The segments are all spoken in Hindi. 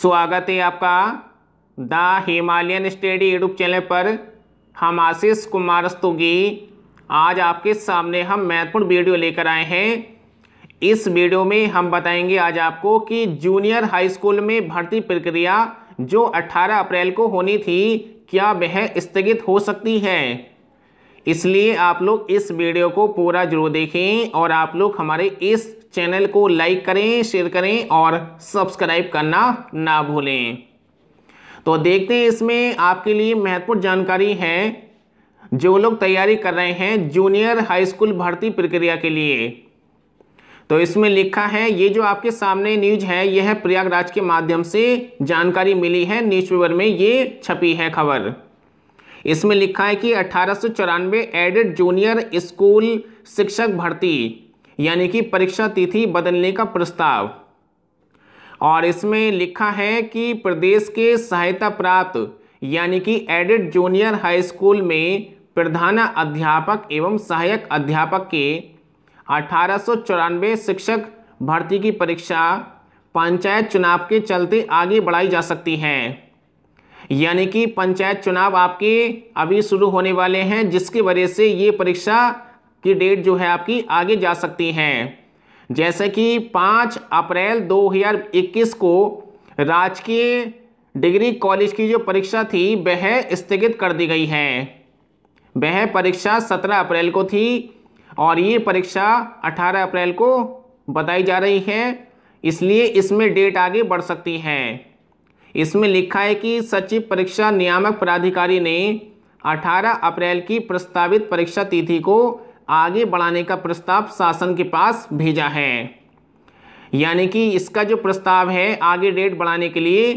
स्वागत है आपका the Himalayan Study YouTube channel पर हम आशीष कुमार स्तुगी आज आपके सामने हम महत्वपूर्ण वीडियो लेकर आए हैं इस वीडियो में हम बताएंगे आज आपको कि जूनियर हाई स्कूल में भर्ती प्रक्रिया जो 18 अप्रैल को होनी थी क्या वह स्थगित हो सकती है इसलिए आप लोग इस वीडियो को पूरा जरूर देखें और आप लोग हमारे इस चैनल को लाइक करें शेयर करें और सब्सक्राइब करना ना भूलें तो देखते हैं इसमें आपके लिए महत्वपूर्ण जानकारी है जो लोग तैयारी कर रहे हैं जूनियर हाई स्कूल भर्ती प्रक्रिया के लिए तो इसमें लिखा है ये जो आपके सामने न्यूज है यह प्रयागराज के माध्यम से जानकारी मिली है न्यूज़पेपर में ये छपी है खबर इसमें लिखा है कि अठारह एडेड जूनियर स्कूल शिक्षक भर्ती यानी कि परीक्षा तिथि बदलने का प्रस्ताव और इसमें लिखा है कि प्रदेश के सहायता प्राप्त यानी कि एडेड जूनियर हाई स्कूल में प्रधान अध्यापक एवं सहायक अध्यापक के अठारह शिक्षक भर्ती की परीक्षा पंचायत चुनाव के चलते आगे बढ़ाई जा सकती है यानी कि पंचायत चुनाव आपके अभी शुरू होने वाले हैं जिसकी वजह से ये परीक्षा की डेट जो है आपकी आगे जा सकती हैं जैसे कि पाँच अप्रैल 2021 को राजकीय डिग्री कॉलेज की जो परीक्षा थी वह स्थगित कर दी गई है वह परीक्षा 17 अप्रैल को थी और ये परीक्षा 18 अप्रैल को बताई जा रही है इसलिए इसमें डेट आगे बढ़ सकती है इसमें लिखा है कि सचिव परीक्षा नियामक प्राधिकारी ने 18 अप्रैल की प्रस्तावित परीक्षा तिथि को आगे बढ़ाने का प्रस्ताव शासन के पास भेजा है यानी कि इसका जो प्रस्ताव है आगे डेट बढ़ाने के लिए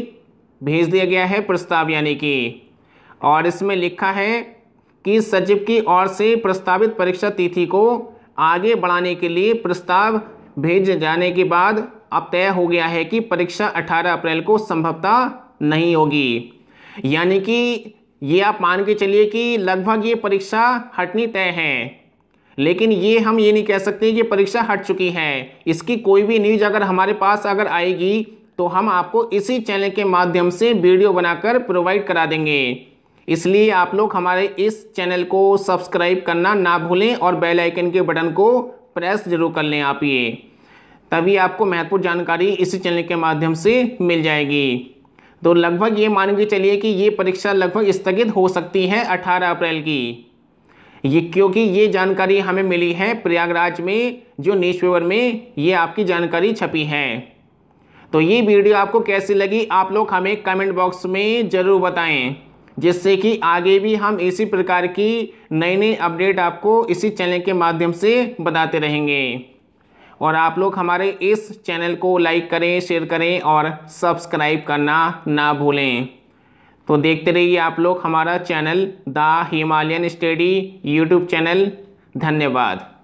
भेज दिया गया है प्रस्ताव यानी कि और इसमें लिखा है कि सचिव की ओर से प्रस्तावित परीक्षा तिथि को आगे बढ़ाने के लिए प्रस्ताव भेज जाने के बाद अब तय हो गया है कि परीक्षा 18 अप्रैल को संभवतः नहीं होगी यानी कि ये आप मान के चलिए कि लगभग ये परीक्षा हटनी तय है लेकिन ये हम ये नहीं कह सकते कि परीक्षा हट चुकी है इसकी कोई भी न्यूज अगर हमारे पास अगर आएगी तो हम आपको इसी चैनल के माध्यम से वीडियो बनाकर प्रोवाइड करा देंगे इसलिए आप लोग हमारे इस चैनल को सब्सक्राइब करना ना भूलें और बेल आइकन के बटन को प्रेस जरूर कर लें आप ये तभी आपको महत्वपूर्ण जानकारी इसी चैनल के माध्यम से मिल जाएगी तो लगभग ये मान के चलिए कि ये परीक्षा लगभग स्थगित हो सकती है 18 अप्रैल की ये क्योंकि ये जानकारी हमें मिली है प्रयागराज में जो न्यूज़पेपर में ये आपकी जानकारी छपी है तो ये वीडियो आपको कैसी लगी आप लोग हमें कमेंट बॉक्स में ज़रूर बताएं जिससे कि आगे भी हम इसी प्रकार की नई नई अपडेट आपको इसी चैनल के माध्यम से बताते रहेंगे और आप लोग हमारे इस चैनल को लाइक करें शेयर करें और सब्सक्राइब करना ना भूलें तो देखते रहिए आप लोग हमारा channel the Himalayan Study YouTube channel धन्यवाद